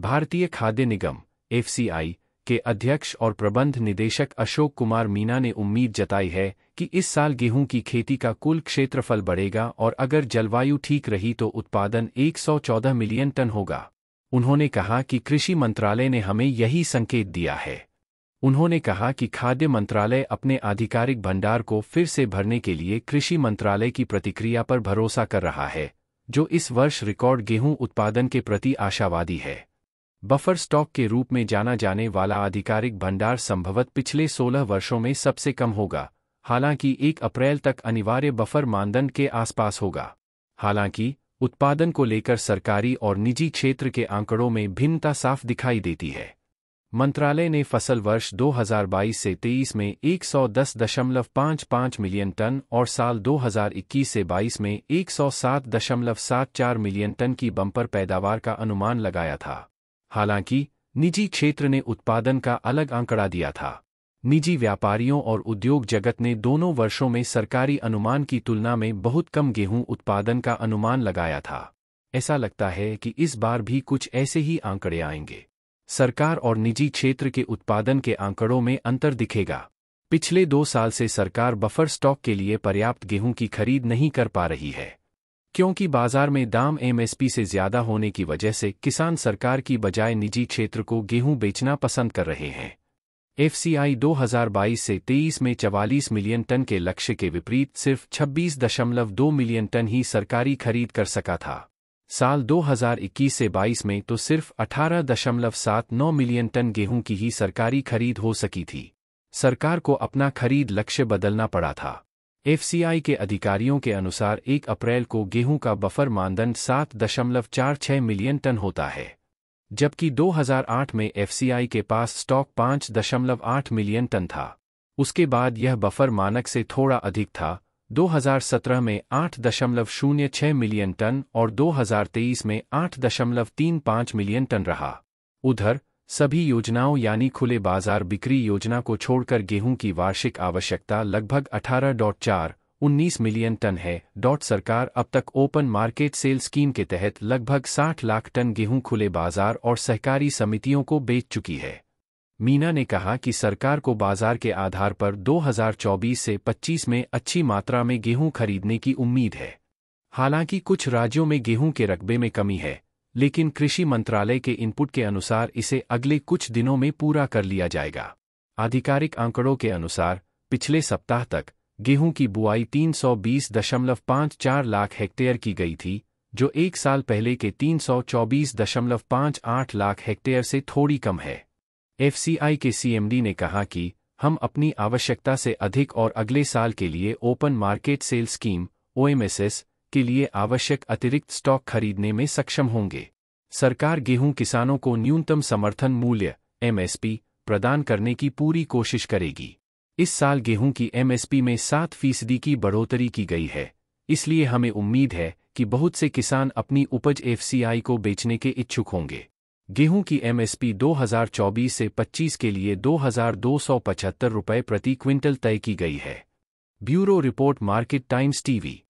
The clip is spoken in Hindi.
भारतीय खाद्य निगम एफसीआई के अध्यक्ष और प्रबंध निदेशक अशोक कुमार मीना ने उम्मीद जताई है कि इस साल गेहूं की खेती का कुल क्षेत्रफल बढ़ेगा और अगर जलवायु ठीक रही तो उत्पादन 114 मिलियन टन होगा उन्होंने कहा कि कृषि मंत्रालय ने हमें यही संकेत दिया है उन्होंने कहा कि खाद्य मंत्रालय अपने आधिकारिक भंडार को फिर से भरने के लिए कृषि मंत्रालय की प्रतिक्रिया पर भरोसा कर रहा है जो इस वर्ष रिकॉर्ड गेहूं उत्पादन के प्रति आशावादी है बफर स्टॉक के रूप में जाना जाने वाला आधिकारिक भंडार संभवत पिछले 16 वर्षों में सबसे कम होगा हालांकि 1 अप्रैल तक अनिवार्य बफर मानदंड के आसपास होगा हालांकि उत्पादन को लेकर सरकारी और निजी क्षेत्र के आंकड़ों में भिन्नता साफ दिखाई देती है मंत्रालय ने फसल वर्ष 2022 से 23 में 110.55 मिलियन टन और साल 2021 से 22 में 107.74 मिलियन टन की बम्पर पैदावार का अनुमान लगाया था हालांकि निजी क्षेत्र ने उत्पादन का अलग आंकड़ा दिया था निजी व्यापारियों और उद्योग जगत ने दोनों वर्षों में सरकारी अनुमान की तुलना में बहुत कम गेहूं उत्पादन का अनुमान लगाया था ऐसा लगता है कि इस बार भी कुछ ऐसे ही आंकड़े आएंगे सरकार और निजी क्षेत्र के उत्पादन के आंकड़ों में अंतर दिखेगा पिछले दो साल से सरकार बफर स्टॉक के लिए पर्याप्त गेहूं की खरीद नहीं कर पा रही है क्योंकि बाजार में दाम एमएसपी से ज्यादा होने की वजह से किसान सरकार की बजाय निजी क्षेत्र को गेहूं बेचना पसंद कर रहे हैं एफसीआई 2022 से 23 में 44 मिलियन टन के लक्ष्य के विपरीत सिर्फ 26.2 मिलियन टन ही सरकारी खरीद कर सका था साल 2021 से 22 में तो सिर्फ 18.79 मिलियन टन गेहूं की ही सरकारी खरीद हो सकी थी सरकार को अपना खरीद लक्ष्य बदलना पड़ा था एफसीआई के अधिकारियों के अनुसार एक अप्रैल को गेहूं का बफर मानदंड सात दशमलव चार छह मिलियन टन होता है जबकि 2008 में एफसीआई के पास स्टॉक पांच दशमलव आठ मिलियन टन था उसके बाद यह बफर मानक से थोड़ा अधिक था 2017 में आठ दशमलव शून्य छह मिलियन टन और 2023 में आठ दशमलव तीन पांच मिलियन टन रहा उधर सभी योजनाओं यानी खुले बाजार बिक्री योजना को छोड़कर गेहूं की वार्षिक आवश्यकता लगभग 18.4 19 मिलियन टन है डॉट सरकार अब तक ओपन मार्केट सेल स्कीम के तहत लगभग 60 लाख टन गेहूं खुले बाजार और सहकारी समितियों को बेच चुकी है मीना ने कहा कि सरकार को बाजार के आधार पर 2024 से 25 में अच्छी मात्रा में गेहूं खरीदने की उम्मीद है हालांकि कुछ राज्यों में गेहूं के रकबे में कमी है लेकिन कृषि मंत्रालय के इनपुट के अनुसार इसे अगले कुछ दिनों में पूरा कर लिया जाएगा आधिकारिक आंकड़ों के अनुसार पिछले सप्ताह तक गेहूं की बुआई 320.54 लाख हेक्टेयर की गई थी जो एक साल पहले के 324.58 लाख हेक्टेयर से थोड़ी कम है एफसीआई के सीएमडी ने कहा कि हम अपनी आवश्यकता से अधिक और अगले साल के लिए open market sale scheme OMSS के लिए आवश्यक अतिरिक्त स्टॉक खरीदने में सक्षम होंगे सरकार गेहूं किसानों को न्यूनतम समर्थन मूल्य एमएसपी प्रदान करने की पूरी कोशिश करेगी इस साल गेहूं की एमएसपी में सात फीसदी की बढ़ोतरी की गई है इसलिए हमें उम्मीद है कि बहुत से किसान अपनी उपज एफसीआई को बेचने के इच्छुक होंगे गेहूं की एमएसपी 2024 से 25 के लिए दो रुपए प्रति क्विंटल तय की गई है bureau report market times TV